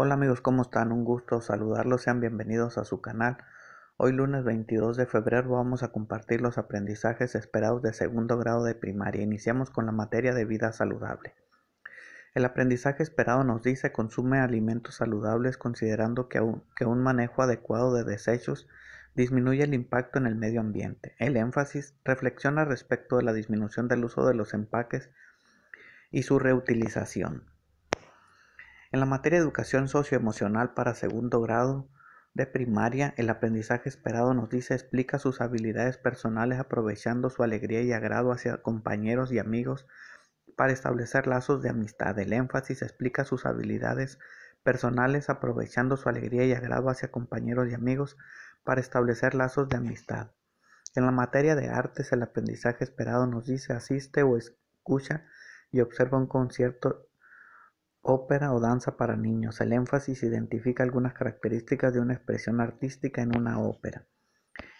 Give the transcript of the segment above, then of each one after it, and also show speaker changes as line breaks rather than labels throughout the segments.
Hola amigos, ¿cómo están? Un gusto saludarlos, sean bienvenidos a su canal. Hoy lunes 22 de febrero vamos a compartir los aprendizajes esperados de segundo grado de primaria. Iniciamos con la materia de vida saludable. El aprendizaje esperado nos dice consume alimentos saludables considerando que un, que un manejo adecuado de desechos disminuye el impacto en el medio ambiente. El énfasis reflexiona respecto de la disminución del uso de los empaques y su reutilización. En la materia de educación socioemocional para segundo grado de primaria, el aprendizaje esperado nos dice explica sus habilidades personales aprovechando su alegría y agrado hacia compañeros y amigos para establecer lazos de amistad. El énfasis explica sus habilidades personales aprovechando su alegría y agrado hacia compañeros y amigos para establecer lazos de amistad. En la materia de artes, el aprendizaje esperado nos dice asiste o escucha y observa un concierto ópera o danza para niños. El énfasis identifica algunas características de una expresión artística en una ópera.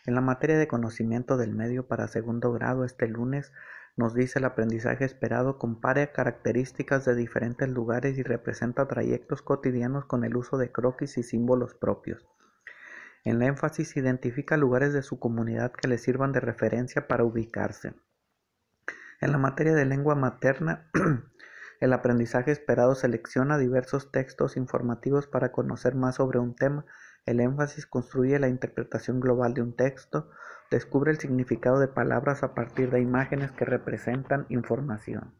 En la materia de conocimiento del medio para segundo grado, este lunes nos dice el aprendizaje esperado compara características de diferentes lugares y representa trayectos cotidianos con el uso de croquis y símbolos propios. En el énfasis identifica lugares de su comunidad que le sirvan de referencia para ubicarse. En la materia de lengua materna, El aprendizaje esperado selecciona diversos textos informativos para conocer más sobre un tema. El énfasis construye la interpretación global de un texto, descubre el significado de palabras a partir de imágenes que representan información.